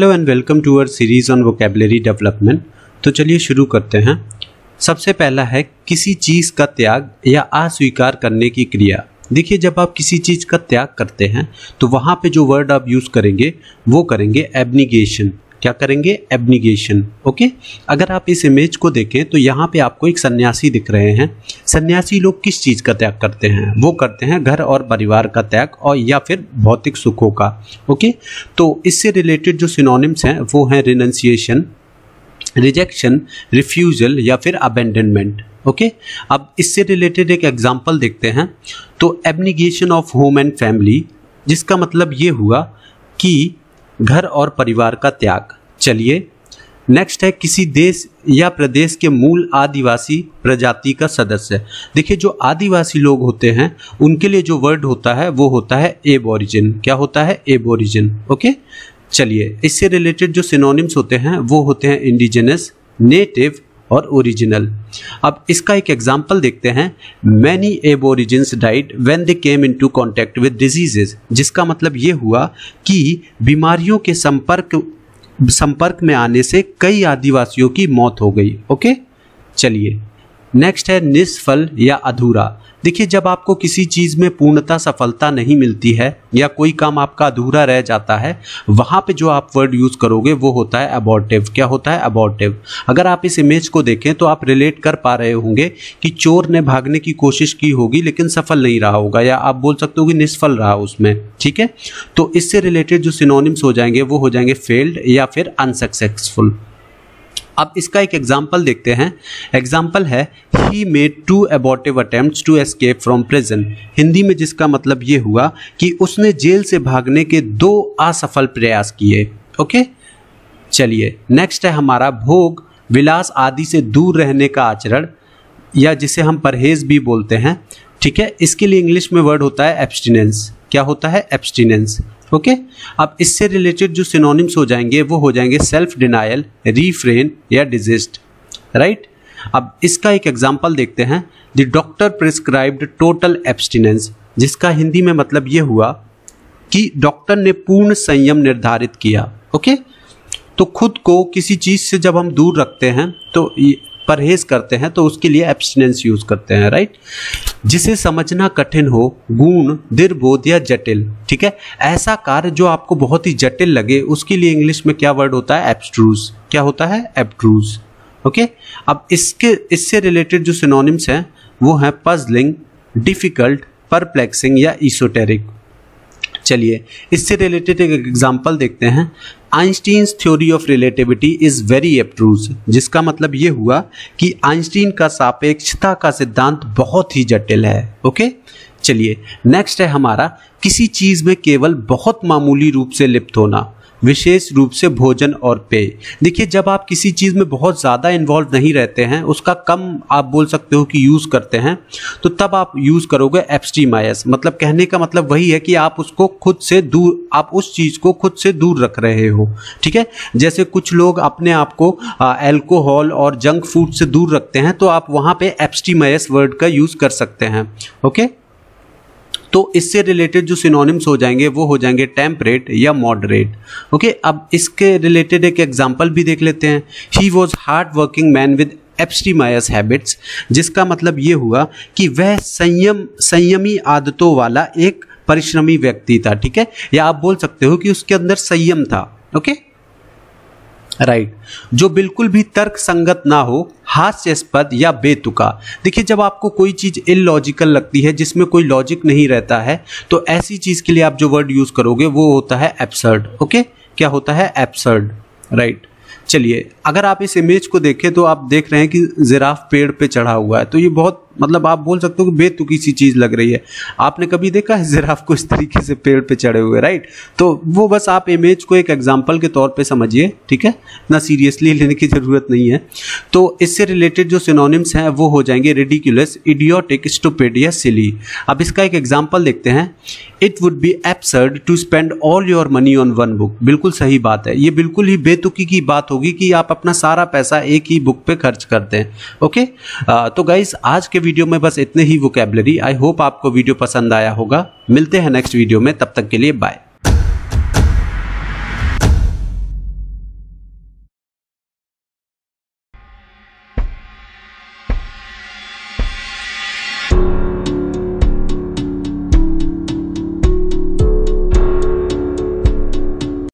Hello and welcome to our series on vocabulary development तो चलिए शुरू करते हैं सबसे पहला है किसी चीज़ का त्याग या अस्वीकार करने की क्रिया देखिए जब आप किसी चीज़ का त्याग करते हैं तो वहाँ पे जो वर्ड आप यूज़ करेंगे वो करेंगे एबनिगेशन क्या करेंगे एब्निगेशन ओके अगर आप इस इमेज को देखें तो यहाँ पे आपको एक सन्यासी दिख रहे हैं सन्यासी लोग किस चीज़ का त्याग करते हैं वो करते हैं घर और परिवार का त्याग और या फिर भौतिक सुखों का ओके तो इससे रिलेटेड जो सिनोनिम्स हैं वो हैं रिनंसिएशन रिजेक्शन रिफ्यूज़ल या फिर अबेंडनमेंट ओके okay? अब इससे रिलेटेड एक एग्जाम्पल देखते हैं तो abnegation of home and family जिसका मतलब ये हुआ कि घर और परिवार का त्याग चलिए नेक्स्ट है किसी देश या प्रदेश के मूल आदिवासी प्रजाति का सदस्य देखिए जो आदिवासी लोग होते हैं उनके लिए जो वर्ड होता है वो होता है एबोरिजिन क्या होता है एबोरिजिन ओके चलिए इससे रिलेटेड जो सिनोनिम्स होते हैं वो होते हैं इंडिजिनस नेटिव और ओरिजिनल अब इसका एक एग्जाम्पल देखते हैं many ab aborigines died when they came into contact with diseases जिसका मतलब ये हुआ कि बीमारियों के संपर्क संपर्क में आने से कई आदिवासियों की मौत हो गई ओके चलिए नेक्स्ट है निष्फल या अधूरा देखिए जब आपको किसी चीज़ में पूर्णता सफलता नहीं मिलती है या कोई काम आपका अधूरा रह जाता है वहां पे जो आप वर्ड यूज़ करोगे वो होता है अबॉर्टिव क्या होता है अबॉर्टिव अगर आप इस इमेज को देखें तो आप रिलेट कर पा रहे होंगे कि चोर ने भागने की कोशिश की होगी लेकिन सफल नहीं रहा होगा या आप बोल सकते हो कि निष्फल रहा उसमें ठीक है तो इससे रिलेटेड जो सिनोनिम्स हो जाएंगे वो हो जाएंगे फेल्ड या फिर अनसक्सेसफुल अब इसका एक एग्जाम्पल देखते हैं एग्जाम्पल है he made two abortive attempt to escape from prison Hindi में जिसका मतलब ये हुआ कि उसने जेल से भागने के दो असफल प्रयास किए ओके चलिए नेक्स्ट है हमारा भोग विलास आदि से दूर रहने का आचरण या जिसे हम परहेज भी बोलते हैं ठीक है इसके लिए इंग्लिश में वर्ड होता है एब्सटिनेंस क्या होता है एब्सटिनेंस ओके अब इससे रिलेटेड जो सिनोनिम्स हो जाएंगे वो हो जाएंगे सेल्फ डिनाइल रीफ्रेन या डिजिस्ट राइट अब इसका एक एग्जाम्पल देखते हैं the doctor prescribed total abstinence जिसका हिंदी में मतलब ये हुआ कि डॉक्टर ने पूर्ण संयम निर्धारित किया ओके तो खुद को किसी चीज़ से जब हम दूर रखते हैं तो परहेज करते हैं तो उसके लिए एब्सटिनेंस यूज करते हैं राइट जिसे समझना कठिन हो गुण दीर्घोध या जटिल ठीक है ऐसा कार्य जो आपको बहुत ही जटिल लगे उसके लिए इंग्लिश में क्या वर्ड होता है एप्स्ट्रूज क्या होता है एप्ट्रूज ओके अब इसके इससे रिलेटेड जो सिनोनिम्स हैं वो हैं पजलिंग डिफिकल्ट परप्लेक्सिंग या इसोटेरिक चलिए इससे रिलेटेड एक एग्जाम्पल देखते हैं Einstein theory of relativity is very abstruse जिसका मतलब ये हुआ कि आइंस्टीन का सापेक्षता का सिद्धांत बहुत ही जटिल है ओके चलिए नेक्स्ट है हमारा किसी चीज़ में केवल बहुत मामूली रूप से लिप्त होना विशेष रूप से भोजन और पेय देखिए जब आप किसी चीज़ में बहुत ज़्यादा इन्वॉल्व नहीं रहते हैं उसका कम आप बोल सकते हो कि यूज़ करते हैं तो तब आप यूज़ करोगे एप्सटीमायस मतलब कहने का मतलब वही है कि आप उसको खुद से दूर आप उस चीज़ को खुद से दूर रख रहे हो ठीक है जैसे कुछ लोग अपने आप को एल्कोहल और जंक फूड से दूर रखते हैं तो आप वहाँ पे एप्सटीमायस वर्ड का यूज़ कर सकते हैं ओके तो इससे रिलेटेड जो सिनोनिम्स हो जाएंगे वो हो जाएंगे टेम्परेट या मॉडरेट ओके अब इसके रिलेटेड एक एग्जाम्पल भी देख लेते हैं he was hard working man with abstemious habits जिसका मतलब ये हुआ कि वह संयम संयमी आदतों वाला एक परिश्रमी व्यक्ति था ठीक है या आप बोल सकते हो कि उसके अंदर संयम था ओके okay? राइट जो बिल्कुल भी तर्क संगत ना हो हास्यास्पद या बेतुका देखिए जब आपको कोई चीज़ इलॉजिकल लगती है जिसमें कोई लॉजिक नहीं रहता है तो ऐसी चीज़ के लिए आप जो वर्ड यूज़ करोगे वो होता है एप्सर्ड ओके क्या होता है एप्सर्ड राइट चलिए अगर आप इस इमेज को देखें तो आप देख रहे हैं कि जिराफ पेड़ पे चढ़ा हुआ है तो ये बहुत मतलब आप बोल सकते हो कि बेतुकी सी चीज़ लग रही है आपने कभी देखा है जिराफ को इस तरीके से पेड़ पे चढ़े हुए राइट तो वो बस आप इमेज को एक एग्जाम्पल के तौर पर समझिए ठीक है ना सीरियसली लेने की ज़रूरत नहीं है तो इससे रिलेटेड जो सिनोनिम्स हैं वो हो जाएंगे रेडिकुलस इडियोटिक स्टोपेडिया सिली अब इसका एक एग्जाम्पल देखते हैं it would be absurd to spend all your money on one book बिल्कुल सही बात है ये बिल्कुल ही बेतुकी की बात होगी कि आप अपना सारा पैसा एक ही बुक पे खर्च करते हैं ओके आ, तो गाइज आज के वीडियो में बस इतने ही वोकेबलरी आई होप आपको वीडियो पसंद आया होगा मिलते हैं नेक्स्ट वीडियो में तब तक के लिए बाय